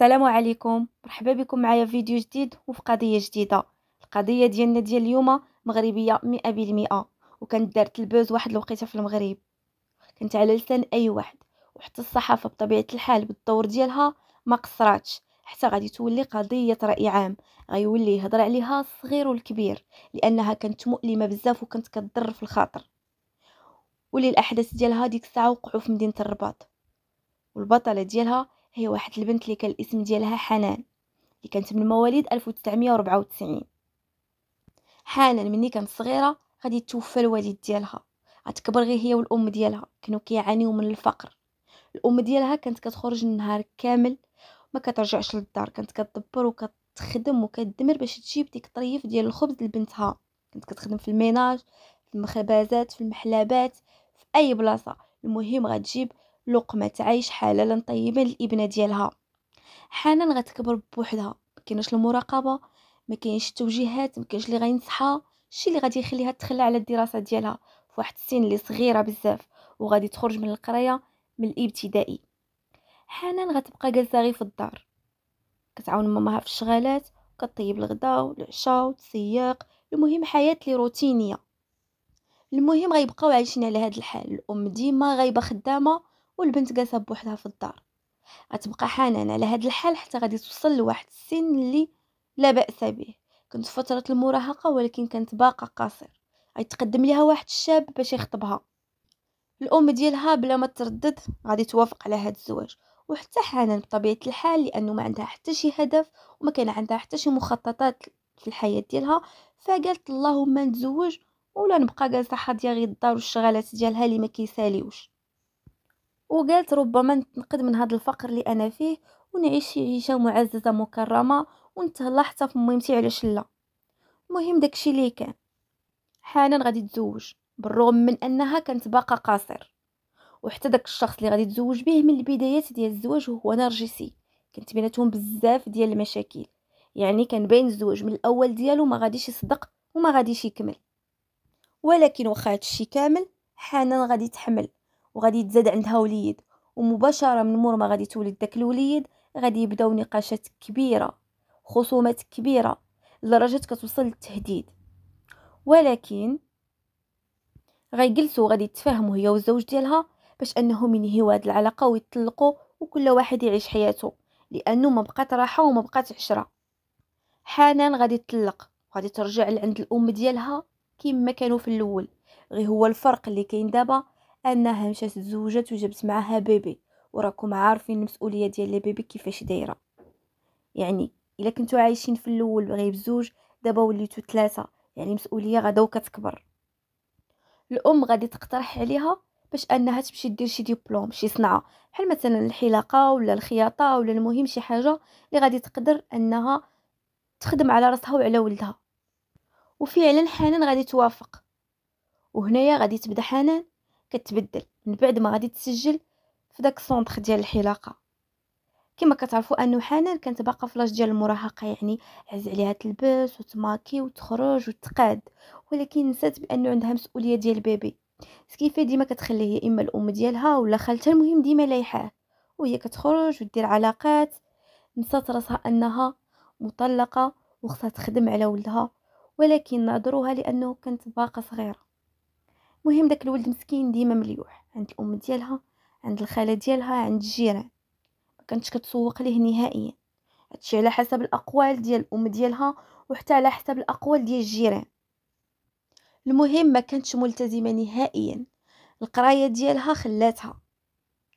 السلام عليكم مرحبا بكم معايا في فيديو جديد وفي قضيه جديده القضيه ديالنا ديال اليوم مغربيه 100% وكانت دارت البوز واحد الوقيته في المغرب كانت على لسان اي واحد وحتى الصحافه بطبيعه الحال بالدور ديالها ما قصراتش حتى غادي تولي قضيه راي عام غيولي يهضر عليها الصغير والكبير لانها كانت مؤلمه بزاف وكانت كتضر في الخاطر وللاحداث ديالها ديك الساعه وقعوا في مدينه الرباط والبطله ديالها هي واحد البنت اللي كان الاسم ديالها حنان اللي كانت من مواليد 1994 حنان مني كانت صغيره غادي توفى الوالد ديالها غتكبر غير هي والام ديالها كانوا كيعانيو من الفقر الام ديالها كانت كتخرج النهار كامل ما كترجعش للدار كانت كتدبر وكتخدم وكتدمر باش تجيب ديك الطريف ديال الخبز لبنتها كانت كتخدم في الميناج في المخبازات في المحلبات في اي بلاصه المهم غتجيب لقمة عيش حلالا طيبا للابنة ديالها حنان غتكبر بوحدها ما المراقبه مكينش التوجيهات مكينش اللي غينصحها الشي اللي غادي يخليها تخلى على الدراسه ديالها فواحد السن اللي صغيره بزاف وغادي تخرج من القرايه من الابتدائي حنان غتبقى جالسه غير في الدار كتعاون ماماها في الشغالات كطيب الغداء والعشاء وتسيق المهم حياه اللي روتينيه المهم غيبقاو عايشين على هاد الحال الام ديما غايبه خدامه والبنت جالسه بوحدها في الدار غتبقى حنان على هاد الحال حتى غادي توصل لواحد السن اللي لا باس به كنت فتره المراهقه ولكن كانت باقه قاصر غيتقدم ليها واحد الشاب باش يخطبها الام ديالها بلا ما تردد غادي توافق على هاد الزواج وحتى حنان بطبيعه الحال لانه ما عندها حتى شي هدف وما كان عندها حتى شي مخططات في الحياه ديالها فقالت اللهم نتزوج ولا نبقى جالسه حاضيه غير الدار والشغالات ديالها اللي ما كيساليوش وقالت ربما نتنقد من هذا الفقر اللي انا فيه ونعيش عيشه معززه مكرمه ونتهلا حتى في ميمتي على شله المهم داكشي اللي كان حنان غادي تزوج بالرغم من انها كانت باقا قاصر وحتى داك الشخص اللي غادي تزوج به من البدايات ديال الزواج هو نرجسي كانت بيناتهم بزاف ديال المشاكل يعني كان باين الزواج من الاول ديالو ما غاديش يصدق وما غاديش يكمل ولكن واخا هادشي كامل حنان غادي تحمل وغادي يتزاد عندها وليد ومباشرة من مور ما غادي تولد داك الوليد غادي يبداو نقاشات كبيرة خصومات كبيرة لدرجة كتوصل للتهديد ولكن غيجلسوا غادي يتفاهموا هي والزوج ديالها باش انهم ينهيو هاد العلاقه ويطلقوا وكل واحد يعيش حياته لانه ما بقات راحه وما بقات عشره حنان غادي تطلق وغادي ترجع لعند الام ديالها كما كانوا في الاول غير هو الفرق اللي كاين دابا انها مشات تزوجت وجبت معاها بيبي وراكم عارفين المسؤوليه ديال لي بيبي كيفاش دايره يعني الا كنتو عايشين في الاول غير بزوج دابا وليتو ثلاثه يعني المسؤوليه غدا وكتكبر الام غادي تقترح عليها باش انها تمشي دير شي ديبلوم شي صنعه بحال مثلا الحلاقه ولا الخياطه ولا المهم شي حاجه اللي غادي تقدر انها تخدم على راسها وعلى ولدها وفعلا حنان غادي توافق وهنايا غادي تبدا حنان كتبدل من بعد ما غادي تسجل في داك السونطخ ديال الحلاقه كما كتعرفوا انه حنان كانت باقا في لاج ديال المراهقه يعني عز عليها تلبس وتماكي وتخرج وتقاد ولكن نسات بانه عندها مسؤوليه ديال بيبي سكيفا ديما كتخليه اما الام ديالها ولا خالتها المهم ديما لايحاه وهي كتخرج ودير علاقات نسات راسها انها مطلقه وخصها تخدم على ولدها ولكن نعذروها لانه كانت باقا صغيره المهم داك الولد مسكين ديما مليوح عند الام ديالها عند الخاله ديالها عند الجيران ما كانتش كتسوق ليه نهائيا هادشي على حسب الاقوال ديال الام ديالها وحتى على حسب الاقوال ديال الجيران المهم ما كانتش ملتزمه نهائيا القرايه ديالها خلاتها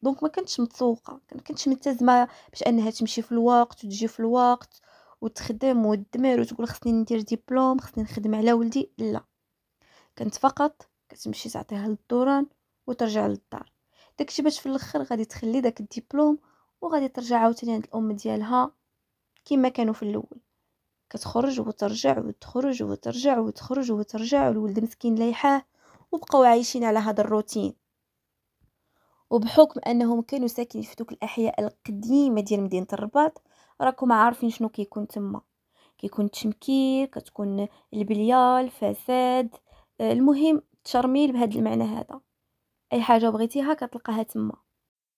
دونك ما كانتش متسوقه ما كانتش ملتزمه باش انها تمشي في الوقت وتجي في الوقت وتخدم وتدمر وتقول خصني ندير ديبلوم خصني نخدم على ولدي لا كانت فقط كتمشي تعطيها للدوران وترجع للدار داكشي باش في الاخر غادي تخلي داك الدبلوم وغادي ترجع عاوتاني عند الام ديالها كما كانوا في الاول كتخرج وترجع وتخرج وترجع وتخرج وترجع والولد مسكين ليحاه وبقاو عايشين على هذا الروتين وبحكم انهم كانوا ساكنين في دوك الاحياء القديمه ديال مدينه الرباط راكم عارفين شنو كيكون تما كيكون تشمكير كتكون البليه الفساد المهم تشرميل بهذا المعنى هذا اي حاجه بغيتيها كتلقاها تما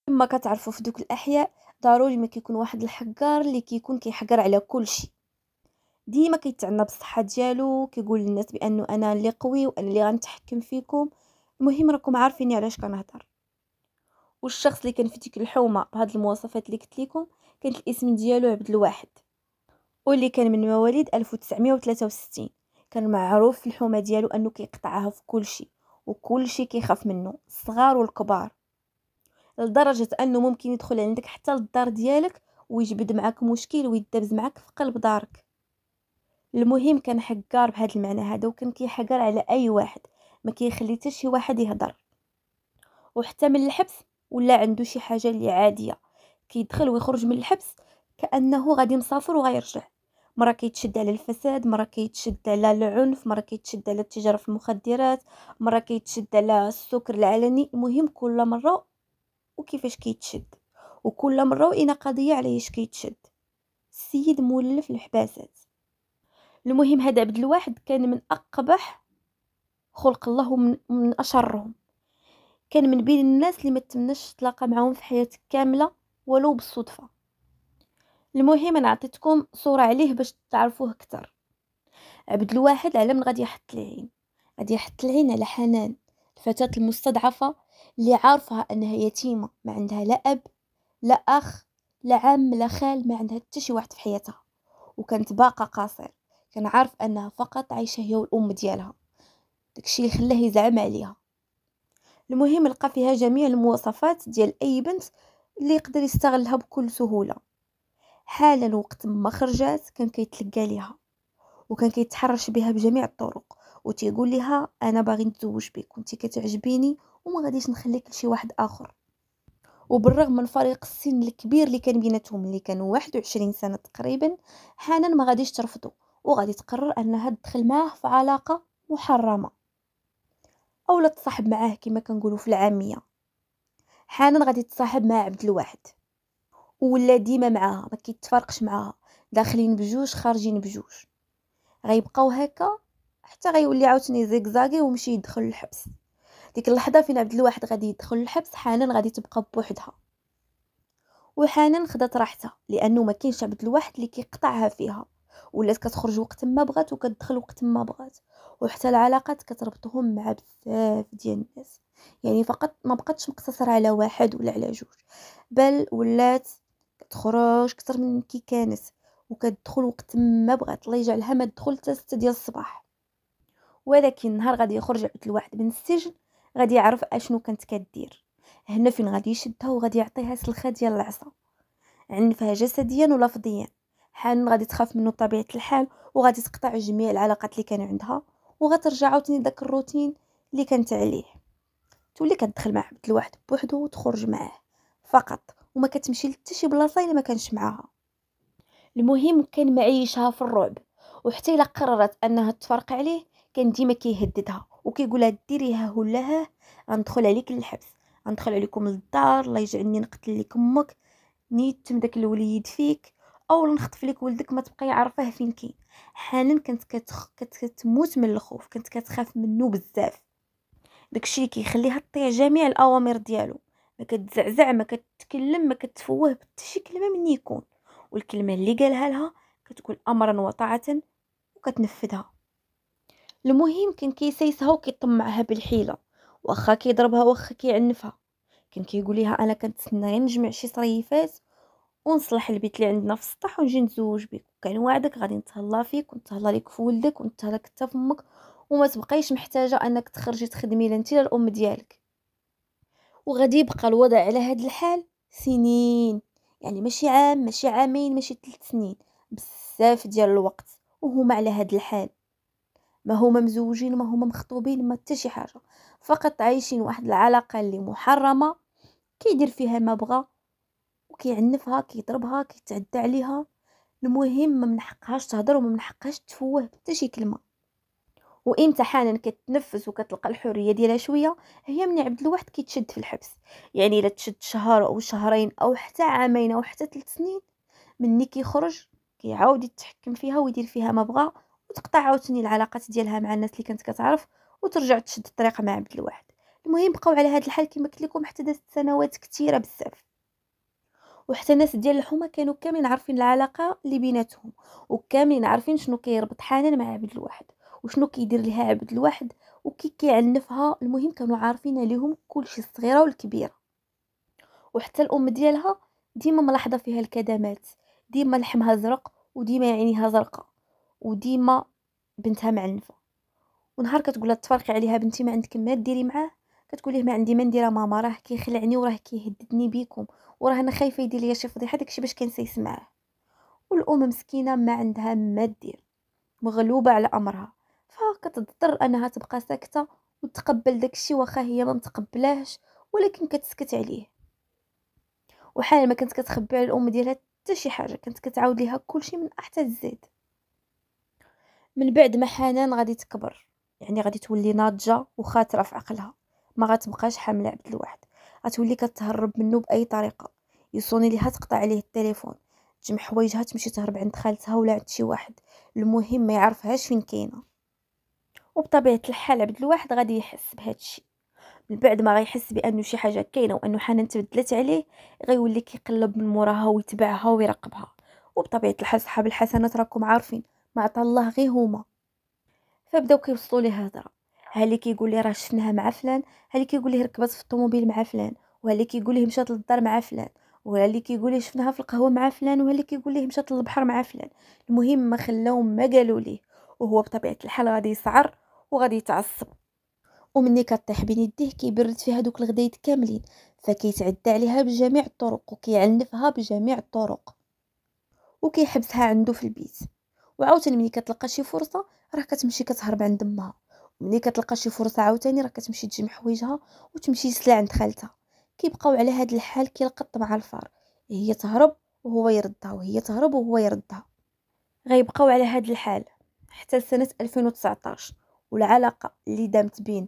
كما كتعرفوا في دوك الاحياء ضروري ما كيكون واحد الحقار اللي كيكون كيحقر على كل شيء ديما كيتعنى بالصحه ديالو كيقول للناس بانه انا اللي قوي وانا اللي غنتحكم فيكم المهم راكم عارفيني علاش كنهضر والشخص اللي كان في ديك الحومه بهاد المواصفات اللي قلت لكم كانت الاسم ديالو عبد الواحد واللي كان من مواليد 1963 كان معروف في الحومه ديالو انه كيقطعها في كل شيء وكل شيء كيخاف منه الصغار والكبار لدرجه انه ممكن يدخل عندك حتى للدار ديالك ويجبد معك مشكل ويدبز معك في قلب دارك المهم كان حقار بهذا المعنى هذا وكان كيحقر على اي واحد ما كيخلي حتى شي واحد يهضر وحتى من الحبس ولا عنده شي حاجه اللي عاديه كيدخل ويخرج من الحبس كانه غادي مسافر وغيرجع مرة كيتشد على الفساد مرة كيتشد على العنف مرة كيتشد على التجارة في المخدرات مرة كيتشد على السكر العلني المهم كل مرة وكيفاش كيتشد وكل مرة وإنا قضية على اش كيتشد السيد مولف الحباسات المهم هذا عبد الواحد كان من أقبح خلق الله من, من أشرهم كان من بين الناس اللي ما تمناش تلاقى معاهم في حياتك كاملة ولو بالصدفة المهم انا عطيتكم صوره عليه باش تعرفوه اكثر عبد الواحد على من غادي يحط العين غادي يحط العين على حنان الفتاه المستضعفه اللي عارفه انها يتيمه ما عندها لا اب لا اخ لا عم لا خال ما عندها حتى شي واحد في حياتها وكانت باقه قاصر كان عارف انها فقط عايشه هي والام ديالها داكشي اللي خلاه يزعم عليها المهم لقى فيها جميع المواصفات ديال اي بنت اللي يقدر يستغلها بكل سهوله حال الوقت ما خرجات كان كيتلقى ليها وكان كيتحرش بها بجميع الطرق وتيقول لها انا باغي نتزوج بك وانت كتعجبيني وما غاديش نخليك لشي واحد اخر وبالرغم من فريق السن الكبير اللي كان بيناتهم اللي كان 21 سنه تقريبا حنان ما غاديش ترفضه وغادي تقرر انها تدخل معاه في علاقه محرمه اولا تصاحب معاه كما كنقولوا في العاميه حنان غادي تصاحب مع عبد الواحد ولا ديما معاها ما كيتفرقش معاها داخلين بجوج خارجين بجوج غيبقاو هكا حتى غيولي عاوتاني زيكزاكي ومشي يدخل الحبس ديك اللحظه فين عبد الواحد غادي يدخل الحبس حنان غادي تبقى بوحدها وحنان خدات راحتها لانه ما كاينش عبد الواحد اللي كيقطعها فيها ولات كتخرج وقت ما بغات وكتدخل وقت ما بغات وحتى العلاقات كتربطهم مع بزاف ديال الناس يعني فقط ما بقاتش مقتصره على واحد ولا على جوج بل ولات كتخرج كتر من كي كانت وكتدخل وقت ما بغات الله يجعلها ما تدخل حتى 6 ديال الصباح ولكن نهار غادي يخرج عبد الواحد من السجن غادي يعرف اشنو كانت كدير هنا فين غادي يشدها وغادي يعطيها سلخه ديال العصا عنفها جسديا ولفظيا حنون غادي تخاف منه بطبيعه الحال وغادي تقطع جميع العلاقات اللي كان عندها وغترجع عاوتاني داك الروتين اللي كانت عليه تولي كتدخل مع عبد الواحد بوحدو وتخرج معاه فقط وما كتمشي لتا شي بلاصه الا ما كانش معاها المهم كان معيشها في الرعب وحتى الا قررت انها تفرق عليه كان ديما كيهددها وكيقولها ديريها ولا غندخل عليك للحبس غندخل عليكم للدار الله يجعلني نقتل لك امك نيت داك الوليد فيك او نخطف لك ولدك ما تبقى عارفه فين كاين حالا كانت كتخ... كانت كتموت من الخوف كانت كتخاف منه بزاف داكشي اللي كيخليها تطيع جميع الاوامر ديالو ما كتزعزع ما كتكلم ما كتفوه حتى شي كلمه من يكون والكلمه اللي قالها لها كتقول امرا وطاعه وكتنفذها المهم كان كيسيسها وكيطمعها بالحيله واخا كيضربها واخا كيعنفها كان كيقول ليها انا كنتسنى غير نجمع شي صريفات ونصلح البيت اللي عندنا في السطح ونجي نتزوج بك وكان وعدك غادي نتهلا فيك ونتهلا ليك في ولدك ونتهلا حتى في وما تبقايش محتاجه انك تخرجي تخدمي لا انت لا الام ديالك وغادي يبقى الوضع على هاد الحال سنين يعني ماشي عام ماشي عامين ماشي ثلاث سنين بزاف ديال الوقت وهما على هاد الحال ما هما مزوجين ما هما مخطوبين ما حتى شي حاجه فقط عايشين واحد العلاقه اللي محرمه كيدير فيها ما بغى وكيعنفها كيضربها كيتعدى عليها المهم ما من حقهاش تهضر وما من حقهاش تفوه حتى شي كلمه وامتى حالا كتنفس وكتلقى الحريه ديالها شويه هي من عبد الواحد كيتشد في الحبس يعني الا تشد شهر او شهرين او حتى عامين او حتى ثلاث سنين مني كيخرج كيعاود يتحكم فيها ويدير فيها ما بغى وتقطع عاوتاني العلاقات ديالها مع الناس اللي كانت كتعرف وترجع تشد الطريق مع عبد الواحد المهم بقاو على هذا الحال كما قلت لكم حتى دازت سنوات كثيره بزاف وحتى الناس ديال الحومه كانوا كاملين عارفين العلاقه اللي بيناتهم وكاملين عارفين شنو كيربط حنان مع عبد الواحد وشنو كيدير لها عبد الواحد وكي كيعنفها المهم كانوا عارفين عليهم كلشي الصغيره والكبيره وحتى الام ديالها ديما ملاحظه فيها الكدمات ديما لحمها زرق وديما عينيها زرقاء وديما بنتها معنفه ونهار كتقول تفرقي عليها بنتي ما عندك ما ديري معاه كتقول ليه ما عندي ما ندير ماما راه كيخلعني وراه كيهددني بيكم وراه انا خايفه يدير ليا شي فضيحه داكشي باش كنسيس معاه والام مسكينه ما عندها ما دير مغلوبه على امرها فكتضطر انها تبقى ساكته وتقبل داكشي واخا هي ما متقبلاهش ولكن كتسكت عليه وحال ما كانت كتخبي على الام ديالها حتى شي حاجه كانت كتعاود ليها كلشي من احتى الزيت من بعد ما حنان غادي تكبر يعني غادي تولي ناضجه وخاطره في عقلها ما غتبقاش حامله عبد الواحد غتولي كتهرب منه باي طريقه يصوني ليها تقطع عليه التليفون تجمع حوايجها تمشي تهرب عند خالتها ولا عند شي واحد المهم ما يعرفهاش فين كاينه وبطبيعه الحال عبد الواحد غادي يحس بهذا الشيء من بعد ما غيحس بانه شي حاجه كاينه وانه حنان تبدلت عليه غيولي كيقلب من موراها ويتبعها ويراقبها وبطبيعه الحال صحاب الحسنات راكم عارفين ما عطا الله غير هما فبداو كيوصلوا ليه هضره ها اللي كيقول لي راه شفناها مع فلان ها اللي كيقول لي ركبت في الطوموبيل مع فلان وها اللي كيقول لي مشات للدار مع فلان وها اللي كيقول لي شفناها في القهوه مع فلان وها اللي كيقول لي مشات للبحر مع فلان المهم ما خلاو ما قالوا ليه وهو بطبيعه الحال غادي يسعر وغادي يتعصب ومني كطيح بين يديه كيبرد فيها دوك الغدايد كاملين فكيتعدى عليها بجميع الطرق وكيعنفها بجميع الطرق وكيحبسها عنده في البيت وعاوتاني ملي كتلقى شي فرصه راه كتمشي كتهرب عند امها ملي كتلقى شي فرصه عاوتاني راه كتمشي تجمع حوايجها وتمشي تسلى عند خالتها كيبقاو على هاد الحال كيلقط مع الفار هي تهرب وهو يردها وهي تهرب وهو يردها غيبقاو على هاد الحال حتى سنه 2019 والعلاقة اللي دامت بين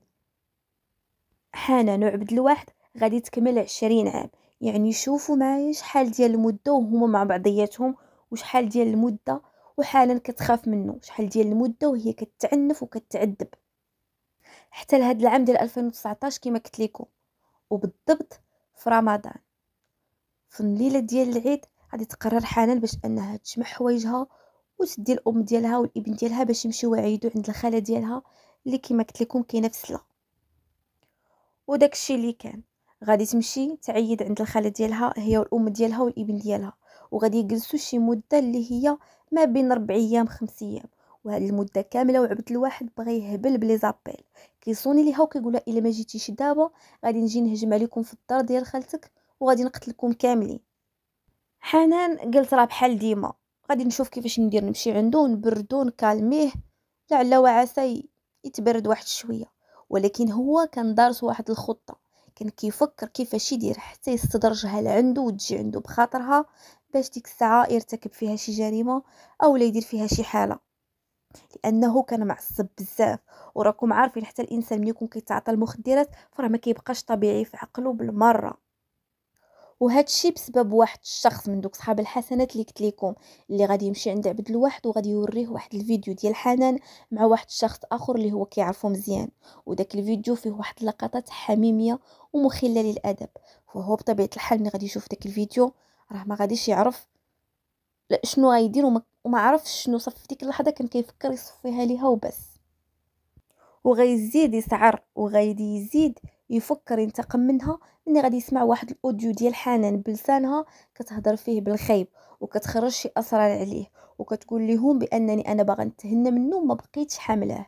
حنان وعبد الواحد غادي تكمل عشرين عام يعني شوفوا معايا شحال ديال المده وهما مع بعضياتهم وشحال ديال المده وحالا كتخاف منه شحال ديال المده وهي كتعنف وكتعذب حتى لهاد العام ديال 2019 كما قلت لكم وبالضبط في رمضان في الليله ديال العيد غادي تقرر حنان باش انها تجمع حوايجها وتدي الام ديالها والابن ديالها باش يمشيو يعيدوا عند الخاله ديالها اللي كما قلت لكم كاينه في سلا وداك الشيء اللي كان غادي تمشي تعيد عند الخاله ديالها هي والام ديالها والابن ديالها وغادي يجلسوا شي مده اللي هي ما بين ربع ايام خمس ايام وهاد المده كامله وعبد الواحد بغى يهبل بلي زابيل كيصوني ليها وكيقولها الا ما جيتيش دابا غادي نجي نهجم عليكم في الدار ديال خالتك وغادي نقتلكم كاملين حنان قالت راه بحال ديما غادي نشوف كيفاش ندير نمشي عندو نبردو نكالميه لعل وعسى يتبرد واحد شويه ولكن هو كان دارس واحد الخطه كان كيفكر كيفاش يدير حتى يستدرجها لعندو وتجي عندو بخاطرها باش ديك الساعه يرتكب فيها شي جريمه او لا يدير فيها شي حاله لانه كان معصب بزاف وراكم عارفين حتى الانسان ملي يكون كيتعاطى المخدرات فراه ما كيبقاش طبيعي في عقله بالمره وهذا الشيء بسبب واحد الشخص من دوك صحاب الحسنات اللي قلت لكم اللي غادي يمشي عند عبد الواحد وغادي يوريه واحد الفيديو ديال حنان مع واحد الشخص اخر اللي هو كيعرفو مزيان وداك الفيديو فيه واحد اللقطات حميميه ومخله للادب فهو بطبيعه الحال ملي غادي يشوف داك الفيديو راه ما غاديش يعرف لا شنو غيدير وما, وما عرفش شنو صف ديك اللحظه كان كيفكر يصفيها ليها وبس وغيزيد يسعر وغيزيد يزيد يفكر ينتقم منها ملي غادي يسمع واحد الاوديو ديال حنان بلسانها كتهضر فيه بالخيب وكتخرج شي اسرار عليه وكتقول ليهم بانني انا باغا نتهنى منه وما بقيتش حاملاه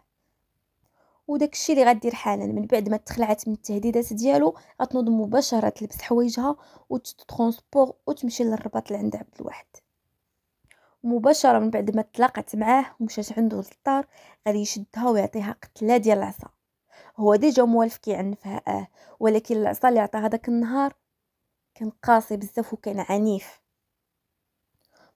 وداك الشيء اللي غدير حالا من بعد ما تخلعت من التهديدات ديالو غتنوض مباشره تلبس حوايجها وتترونسبور وتمشي للرباط اللي عند عبد الواحد مباشره من بعد ما تلاقت معاه ومشات عنده للدار غادي يشدها ويعطيها قتله ديال العصا هو ديجا موالف كيعنفها اه ولكن العصا اللي عطاها داك النهار كان قاسي بزاف وكان عنيف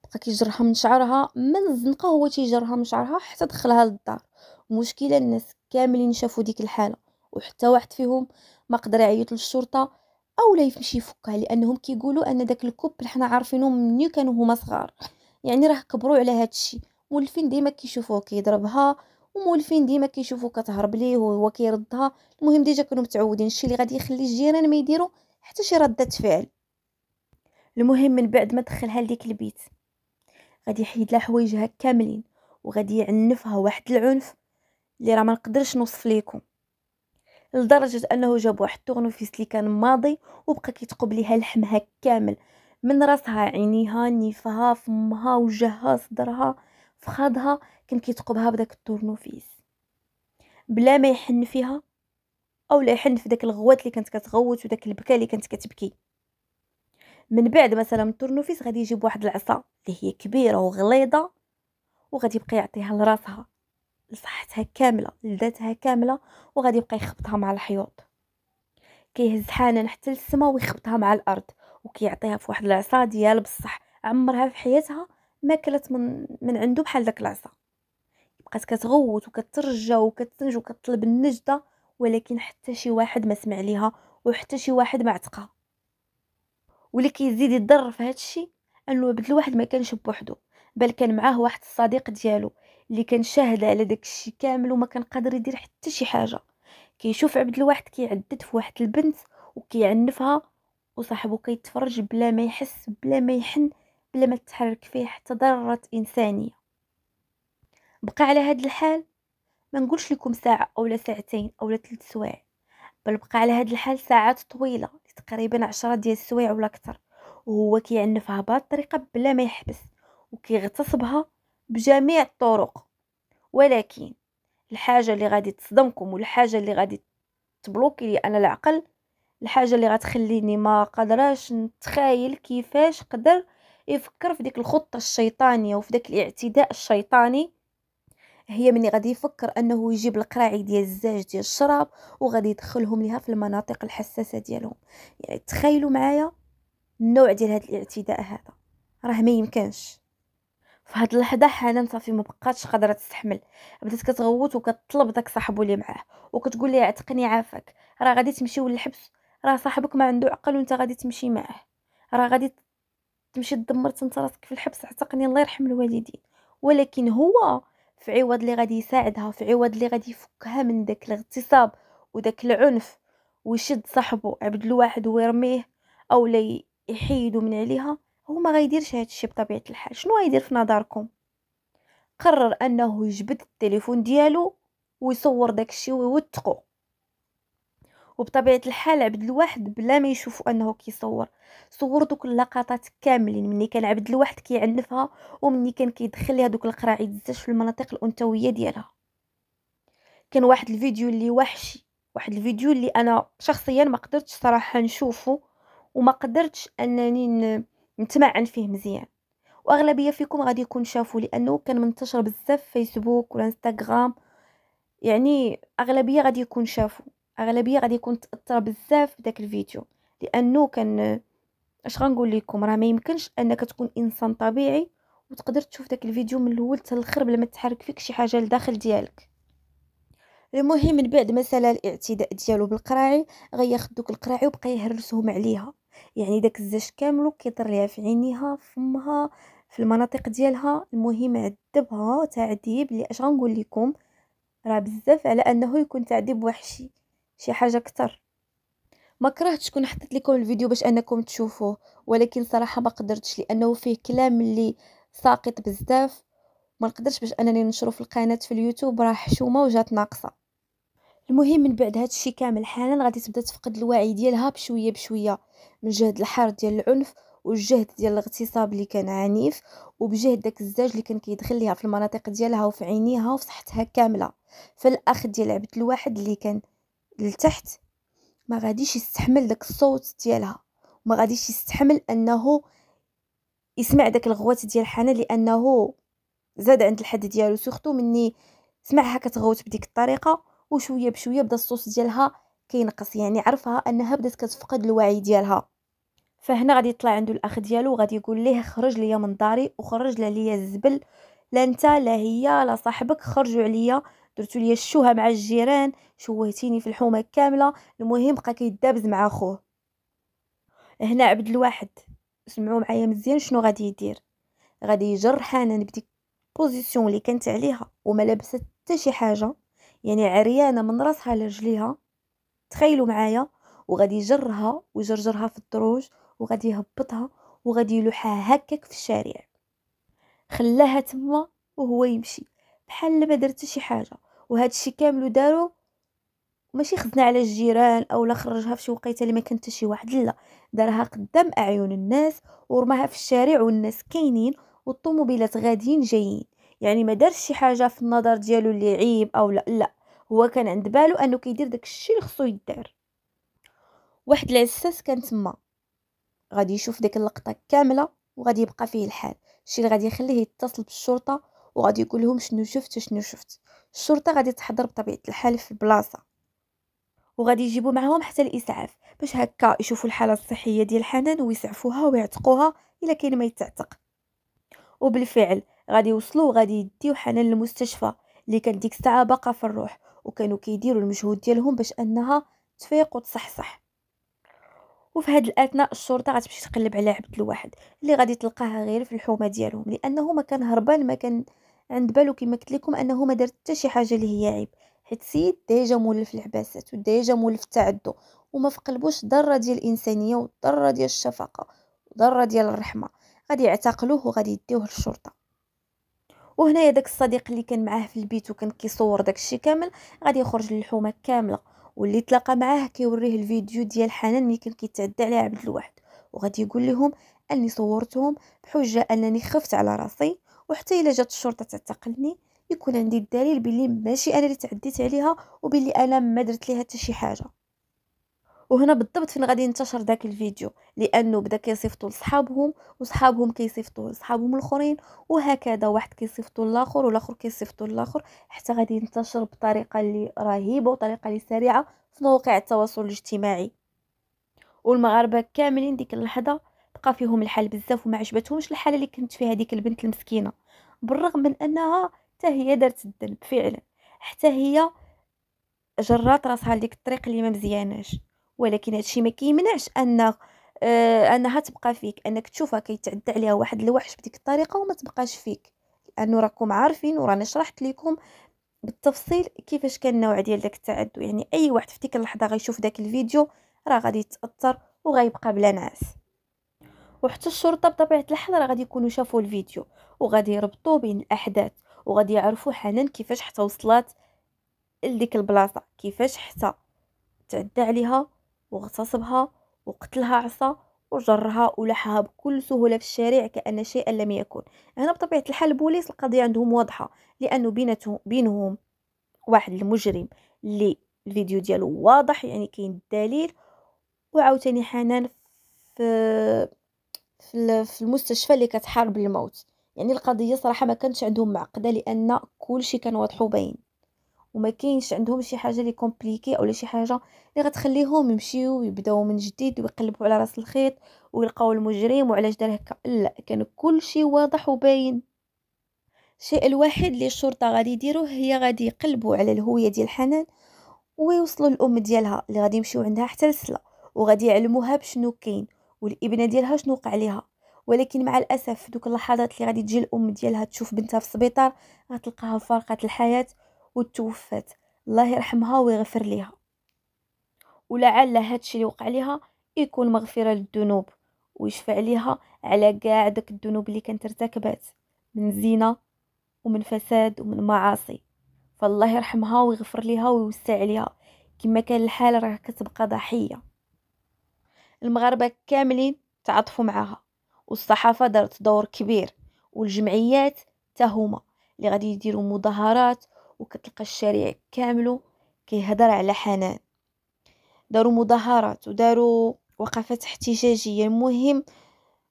بقى كيجرها من شعرها من الزنقه هو تيجرها من شعرها حتى دخلها للدار المشكله الناس كاملين شافوا ديك الحاله وحتى واحد فيهم ما قدر يعيط للشرطه اولا يمشي يفكها لانهم كيقولوا ان داك الكوبل حنا عارفينه مني كانوا هما صغار يعني راه كبروا على الشيء مولفين ديما كيشوفوه كيضربها ومولفين ديما كيشوفو كتهرب ليه وهو كيردها المهم ديجا كانوا متعودين الشيء اللي غادي يخلي الجيران ما يديروا حتى شي رده فعل المهم من بعد ما دخلها لديك البيت غادي يحيد لها حوايجها كاملين وغادي يعنفها واحد العنف اللي راه ما نقدرش نوصف ليكم لدرجه انه جاب واحد التورنوفيس اللي كان ماضي وبقى كيتقب ليها لحمها كامل من راسها عينيها نيفها فمها وجهها صدرها فخادها كان كيتقبها بداك الطورنوفيس بلا ما يحن فيها او لا يحن في داك الغوات اللي كانت كتغوت وداك البكا اللي كانت كتبكي من بعد مثلا من الطورنوفيس غادي يجيب واحد العصا اللي هي كبيره وغليظه وغادي يبقى يعطيها لراسها لصحتها كامله لذاتها كامله وغادي يبقى يخبطها مع الحيوط كيهز حنان حتى للسماء ويخبطها مع الارض وكيعطيها في واحد العصا ديال بصح عمرها في حياتها ما كلت من من عنده بحال داك العصا بقات كتغوت وكترجى وكتنج وكتطلب النجدة ولكن حتى شي واحد ما سمع ليها وحتى شي واحد ما عتقها واللي كيزيد يضر في هذا الشيء انه عبد الواحد ما كانش بوحدو بل كان معاه واحد الصديق ديالو اللي كان شاهد على داك الشيء كامل وما كان قادر يدير حتى شي حاجه كيشوف عبد الواحد كيعدد في واحد البنت وكيعنفها وصاحبو كيتفرج بلا ما يحس بلا ما يحن بلا ما تحرك فيه حتى ضرة انسانيه بقى على هاد الحال ما نقولش لكم ساعه اولا ساعتين اولا ثلاث سوايع بل بقى على هاد الحال ساعات طويله تقريبا عشرة ديال السوايع ولا اكثر وهو كيعنفها بهاد الطريقه بلا ما يحبس وكيغتصبها بجميع الطرق ولكن الحاجه اللي غادي تصدمكم والحاجه اللي غادي تبلوكي لي انا العقل الحاجه اللي غتخليني ما قدراش نتخايل كيفاش قدر يفكر في ديك الخطه الشيطانيه وفي داك الاعتداء الشيطاني هي مني غادي يفكر انه يجيب القراعي ديال الزاج ديال الشراب وغادي يدخلهم ليها في المناطق الحساسه ديالهم يعني تخيلوا معايا النوع ديال هذا الاعتداء هذا راه ما يمكنش فهاد اللحظه حنان صافي ما بقاتش قادره تستحمل بدات كتغوت وكتطلب داك صاحبو اللي معاه وكتقول ليه عتقني عافاك راه غادي تمشيو للحبس راه صاحبك ما عنده عقل وانت غادي تمشي معاه راه غادي تمشي تدمر تنت راسك في الحبس عتقني الله يرحم الوالدين ولكن هو في عوض اللي غادي يساعدها في عوض اللي غادي يفكها من داك الاغتصاب وداك العنف ويشد صاحبو عبد الواحد ويرميه او لا يحيدو من عليها هو ما غيديرش هادشي بطبيعه الحال شنو غيدير في نظركم قرر انه يجبد التليفون ديالو ويصور داكشي ويوثقو وبطبيعه الحال عبد الواحد بلا ما يشوفوا انه كيصور صور دوك اللقطات كاملين ملي كان عبد الواحد كيعنفها وملي كان كيدخل ليها دوك القراعي الزاج في المناطق الانثويه ديالها كان واحد الفيديو اللي وحشي واحد الفيديو اللي انا شخصيا ما قدرتش صراحه نشوفه وما قدرتش انني نتمعن فيه مزيان واغلبيه فيكم غادي يكون شافوا لانه كان منتشر بزاف فيسبوك والانستغرام يعني اغلبيه غادي يكون شافوا اغلبيه غادي يكون تاثر بزاف بداك الفيديو لانه كان اش غنقول لكم راه ما يمكنش انك تكون انسان طبيعي وتقدر تشوف داك الفيديو من الاول حتى الاخر بلا ما تحرك فيك شي حاجه لداخل ديالك المهم من بعد مثلا الاعتداء ديالو بالقراعي غياخد دوك القراعي وبقى يهرسهم عليها يعني داك الزاج كاملو كيضر ليها في عينيها في فمها في المناطق ديالها المهم عذبها تعذيب اللي اش غنقول لكم راه بزاف على انه يكون تعذيب وحشي شي حاجه اكثر ما كرهتش كون حطيت لكم الفيديو باش انكم تشوفوه ولكن صراحه ما قدرتش لانه فيه كلام اللي ساقط بزاف ما نقدرش باش انني ننشره في القناه في اليوتيوب راه حشومه وجات ناقصه المهم من بعد هذا الشيء كامل حالا غادي تبدا تفقد الوعي ديالها بشويه بشويه من جهد الحر ديال العنف والجهد ديال الاغتصاب اللي كان عنيف وبجهد داك الزاج اللي كان كيدخل ليها في المناطق ديالها وفي عينيها وفي صحتها كامله فالاخ ديال عبد الواحد اللي كان لتحت ما غاديش يستحمل داك الصوت ديالها وما غاديش يستحمل انه يسمع داك الغوات ديال حنان لانه زاد عند الحد ديالو سورتو مني سمعها كتغوت بديك الطريقه وشويه بشويه بدا الصوت ديالها كينقص يعني عرفها انها بدات كتفقد الوعي ديالها فهنا غادي يطلع عنده الاخ ديالو وغادي يقول ليه خرج ليا من داري وخرج ليا الزبل لا انت لا هي لا صاحبك خرجوا عليا درتو ليا الشوهه مع الجيران شوهتيني في الحومه كامله المهم بقى كيدابز مع اخوه هنا عبد الواحد سمعوا معايا مزيان شنو غادي يدير غادي يجر حنان بديك بوزيسيون اللي كانت عليها وما لابسه حتى شي حاجه يعني عريانه من راسها لرجليها تخيلوا معايا وغادي يجرها ويجرجرها في الدروج وغادي يهبطها وغادي يلوحها هكاك في الشارع خلاها تما وهو يمشي بحال ما درت شي حاجه وهذا الشيء كامل دارو ماشي خدنا على الجيران او لا خرجها في شي وقيته اللي ما كانت شي واحد لا دارها قدام اعين الناس ورماها في الشارع والناس كاينين والطوموبيلات غاديين جايين يعني ما دارش شي حاجه في النظر ديالو اللي عيب او لا لا هو كان عند بالو انه كيدير داك الشيء اللي خصو يدار واحد العساس كان تما غادي يشوف ديك اللقطه كامله وغادي يبقى فيه الحال الشيء اللي غادي يخليه يتصل بالشرطه وغادي يقول لهم شنو شفت شنو شفت الشرطه غادي تحضر بطبيعه الحال في البلاصه وغادي يجيبوا معاهم حتى الاسعاف باش هكا يشوفوا الحاله الصحيه ديال حنان ويسعفوها ويعتقوها الا كاين ما يتعتق وبالفعل غادي يوصلوا وغادي يديو حنان للمستشفى اللي كان ديك الساعه باقا في الروح وكانوا كيديروا المجهود ديالهم باش انها تفيق وتصحصح وفي هاد الاثناء الشرطه غتمشي تقلب على عبد الواحد اللي غادي تلقاها غير في الحومه ديالهم لانه ما كان هربان ما كان عند بالو كما قلت لكم انه ما دار حتى شي حاجه اللي هي عيب حيت السيد ديجا مولف العباسات وديجا مولف التعدو وما في قلبوش ذره ديال الانسانيه وذره ديال الشفقه وذره ديال الرحمه غادي يعتقلوه وغادي يديوه للشرطه وهنايا داك الصديق اللي كان معاه في البيت وكان كيصور داكشي كامل غادي يخرج للحومه كامله واللي تلاقى معاه كيوريه الفيديو ديال حنان ملي كان كيتعدى عليه عبد الواحد وغادي يقول لهم اني صورتهم بحجه انني خفت على راسي وحتى الا جات الشرطه تعتقلني يكون عندي الدليل بلي ماشي انا اللي تعديت عليها وبلي انا ما درت ليها حتى شي حاجه وهنا بالضبط فين غادي ينتشر داك الفيديو لانه بدا كيصيفطوا لصحابهم وصحابهم كيصيفطوا لصحابهم الاخرين وهكذا واحد كيصيفطوا للاخر والاخر كيصيفطوا للاخر حتى غادي ينتشر بطريقه اللي رهيبه وطريقه اللي سريعه في مواقع التواصل الاجتماعي والمغاربه كاملين ديك اللحظه بقى فيهم الحال بزاف وما عجبتهمش الحاله اللي كنت فيها هذيك البنت المسكينه بالرغم من انها حتى هي دارت الذنب فعلا حتى هي جرات راسها لديك الطريق اللي ما مزياناش ولكن هادشي ما كيمنعش ان آه انها تبقى فيك انك تشوفها كيتعدى عليها واحد الوحش بديك الطريقه وما تبقاش فيك لانه راكم عارفين ورانا شرحت لكم بالتفصيل كيفاش كان النوع ديال داك التعدو يعني اي واحد في ديك اللحظه غيشوف داك الفيديو راه غادي يتاثر وغيبقى بلا نعاس وحتى الشرطه بطبيعه الحال راه غادي يكونوا شافوا الفيديو وغادي يربطوا بين الاحداث وغادي يعرفوا حنان كيفاش حتى وصلات لديك البلاصه كيفاش حتى تعدى عليها واغتصبها وقتلها عصا وجرها ولحها بكل سهوله في الشارع كان شيئا لم يكن هنا بطبيعه الحال البوليس القضيه عندهم واضحه لانه بينتهم بينهم واحد المجرم اللي الفيديو ديالو واضح يعني كاين الدليل وعاوتاني حنان في في المستشفى اللي كتحارب الموت يعني القضيه صراحه ما كانتش عندهم معقده لان كلشي كان واضح وباين وما كاينش عندهم شي حاجه لي كومبليكي اولا شي حاجه اللي غتخليهم يمشيو ويبداو من جديد ويقلبوا على راس الخيط ويلقاو المجرم وعلاش دار هكا لا كان كلشي واضح وباين الشيء الوحيد اللي الشرطه غادي يديروه هي غادي يقلبوا على الهويه ديال حنان ويوصلوا الام ديالها اللي غادي يمشيو عندها حتى لسلا وغادي يعلموها بشنو كاين والابنه ديالها شنو وقع ليها ولكن مع الاسف دوك اللحظات اللي غادي تجي الام ديالها تشوف بنتها في السبيطار غتلقاها فارقه الحياه وتوفات الله يرحمها ويغفر ليها ولعل هادشي اللي وقع ليها يكون مغفره للذنوب ويشفع ليها على كاع داك الذنوب اللي كانت ارتكبات من زنا ومن فساد ومن معاصي فالله يرحمها ويغفر ليها ويوسع عليها كما كان الحال راه كتبقى ضحيه المغاربة كاملين تعاطفوا معها والصحافة دارت دور كبير والجمعيات تهما اللي غادي يديروا مظاهرات وكتلقى الشارع كاملو كيهضر على حنان داروا مظاهرات وداروا وقفات احتجاجية المهم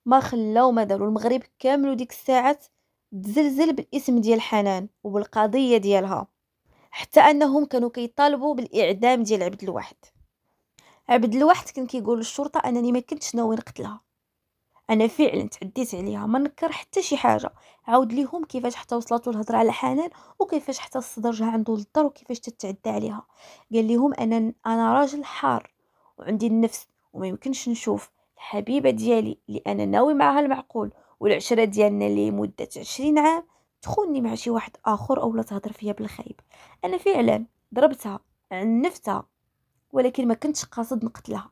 ما خلاو ما داروا المغرب كاملو ديك الساعات تزلزل بالاسم ديال حنان وبالقضية ديالها حتى انهم كانوا كيطالبوا بالاعدام ديال عبد الواحد عبد الواحد كان كيقول للشرطه انني ما كنتش ناوي نقتلها انا فعلا تعديت عليها ما نكر حتى شي حاجه عاود ليهم كيفاش حتى وصلت الهضره على حنان وكيفاش حتى الصدر جا عنده للدار وكيفاش تتعدى عليها قال ليهم انا انا راجل حار وعندي النفس وما يمكنش نشوف الحبيبه ديالي اللي انا ناوي معها المعقول والعشره ديالنا اللي مده عشرين عام تخوني مع شي واحد اخر او لا تهضر فيا بالخايب انا فعلا ضربتها عنفتها ولكن ما كنتش قاصد نقتلها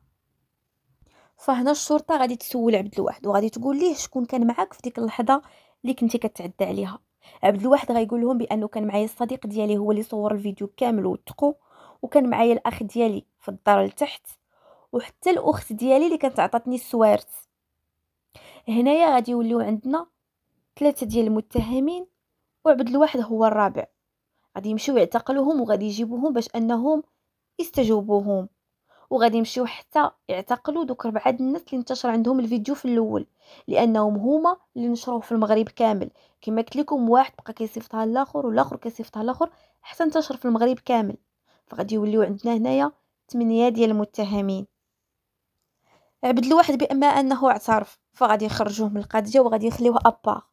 فهنا الشرطه غادي تسول عبد الواحد وغادي تقول ليه شكون كان معاك في ديك اللحظه اللي كنتي كتعدى عليها عبد الواحد غايقول لهم بانه كان معايا الصديق ديالي هو اللي صور الفيديو كامل وثقو وكان معايا الاخ ديالي في الدار لتحت وحتى الاخت ديالي اللي كانت عطاتني السوارت هنايا غادي يوليو عندنا ثلاثه ديال المتهمين وعبد الواحد هو الرابع غادي يمشيو يعتقلوهم وغادي يجيبوهم باش انهم يستجوبوهم وغادي يمشيو حتى يعتقلوا دوك ربعه الناس اللي انتشر عندهم الفيديو في الاول لانهم هما اللي نشروه في المغرب كامل كما قلت لكم واحد بقى كيصيفطها للاخر والاخر كيصيفطها للاخر حتى انتشر في المغرب كامل فغادي يوليو عندنا هنايا 8 ديال المتهمين عبد الواحد بما انه اعترف فغادي يخرجوه من القضيه وغادي يخليوه ابار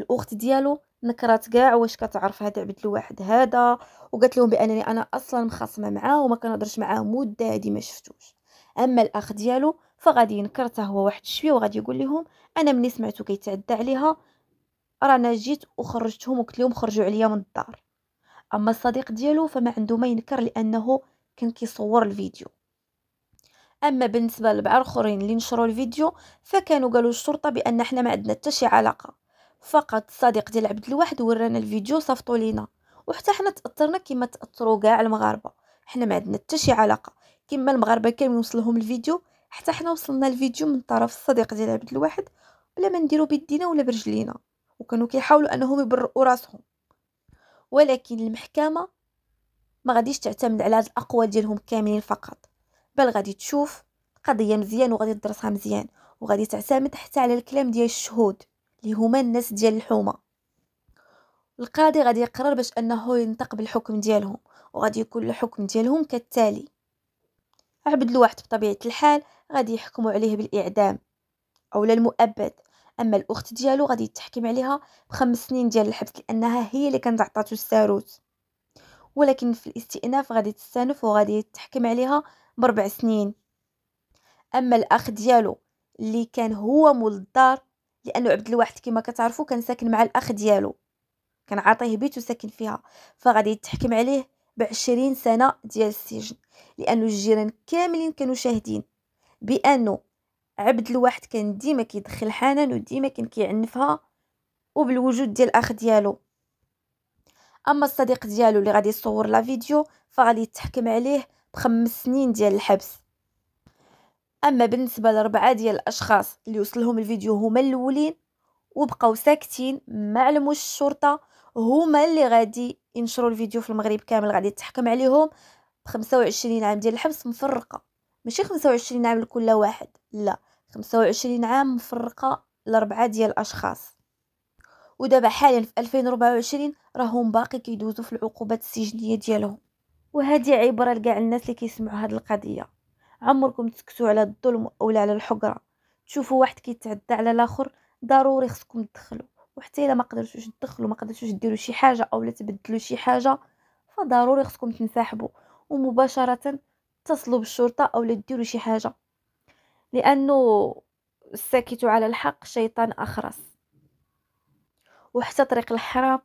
الاخت ديالو نكرات كاع واش كتعرف هاد عبد الواحد هذا وقالت لهم بانني انا اصلا مخاصمه معاه وما كنهضرش معاه مده هادي ما شفتوش اما الاخ ديالو فغادي ينكر هو واحد الشويه وغادي يقول لهم انا ملي سمعتو كيتعدى عليها رانا جيت وخرجتهم وقلت لهم خرجوا عليا من الدار اما الصديق ديالو فما عنده ما ينكر لانه كان كيصور الفيديو اما بالنسبه للبعض الاخرين اللي نشروا الفيديو فكانوا قالوا الشرطه بان احنا ما عندنا حتى شي علاقه فقط صديق ديال عبد الواحد ورانا الفيديو صفطو لينا وحتى حنا تاثرنا كما تاثروا كاع المغاربه حنا ما عندنا حتى شي علاقه كما المغاربه كان يوصلهم الفيديو حتى حنا وصلنا الفيديو من طرف الصديق ديال عبد الواحد بلا ما نديرو بيدينا ولا برجلينا وكانوا كيحاولوا انهم يبرئوا راسهم ولكن المحكمه ما غاديش تعتمد على هاد الاقوال ديالهم كاملين فقط بل غادي تشوف القضيه مزيان وغادي تدرسها مزيان وغادي تعتمد حتى على الكلام ديال الشهود اللي هما الناس ديال الحومه القاضي غادي يقرر باش انه ينطق بالحكم ديالهم وغادي يكون الحكم ديالهم كالتالي عبد الواحد بطبيعه الحال غادي يحكموا عليه بالاعدام او المؤبد اما الاخت ديالو غادي يتحكم عليها بخمس سنين ديال الحبس لانها هي اللي كانت عطاتو الساروت ولكن في الاستئناف غادي تستانف وغادي يتحكم عليها بربع سنين اما الاخ ديالو اللي كان هو مول الدار لانه عبد الواحد كما كتعرفوا كان ساكن مع الاخ ديالو كان عاطيه بيت وساكن فيها فغادي يتحكم عليه بعشرين سنه ديال السجن لانه الجيران كاملين كانوا شاهدين بانه عبد الواحد كان ديما كيدخل حنان وديما كان كيعنفها وبالوجود ديال الاخ ديالو اما الصديق ديالو اللي غادي يصور لا فيديو فغادي يتحكم عليه بخمس سنين ديال الحبس اما بالنسبه لربعه ديال الاشخاص اللي وصلهم الفيديو هما الاولين وبقاو ساكتين ما علموش الشرطه هما اللي غادي ينشروا الفيديو في المغرب كامل غادي تحكم عليهم ب 25 عام ديال الحبس مفرقه ماشي 25 عام لكل واحد لا 25 عام مفرقه لربعه ديال الاشخاص ودابا حاليا في 2024 راهم باقي كيدوزوا في العقوبات السجنيه ديالهم وهذه عبره لكاع الناس اللي كيسمعوا هذه القضيه عمركم تسكتوا على الظلم اولا على الحقره تشوفوا واحد كيتعدى على الاخر ضروري خصكم تدخلوا وحتى الا ما قدرتوش تدخلوا ما قدرتوش ديروا شي حاجه اولا تبدلوا شي حاجه فضروري خصكم تنسحبوا ومباشره تصلوا بالشرطه اولا ديروا شي حاجه لانه الساكت على الحق شيطان اخرس وحتى طريق الحرام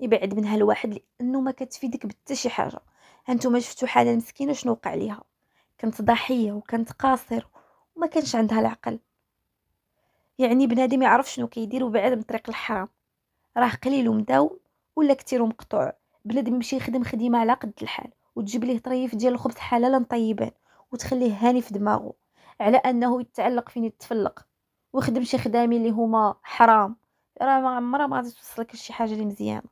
يبعد منها الواحد لانه ما كتفيدك بتا شي حاجه هانتوما شفتوا حاله مسكينه شنو وقع ليها كانت ضحيه وكانت قاصر وما كانش عندها العقل يعني بنادم يعرف شنو كيدير وبعد من طريق الحرام راه قليل ومداو ولا كتير ومقطوع بنادم يمشي يخدم خديمه على قد الحال وتجيب ليه طريف ديال الخبز حلالا طيبا وتخليه هاني في دماغه على انه يتعلق فين يتفلق ويخدم شي خدامين اللي هما حرام راه ما عمرها ما غادي توصلك لشي حاجه اللي مزيانه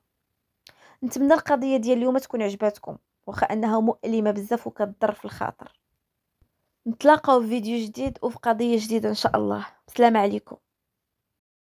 نتمنى القضيه ديال اليوم تكون عجباتكم واخا انها مؤلمه بزاف وكضر في الخاطر نتلاقاو في فيديو جديد وفي قضيه جديده ان شاء الله السلام عليكم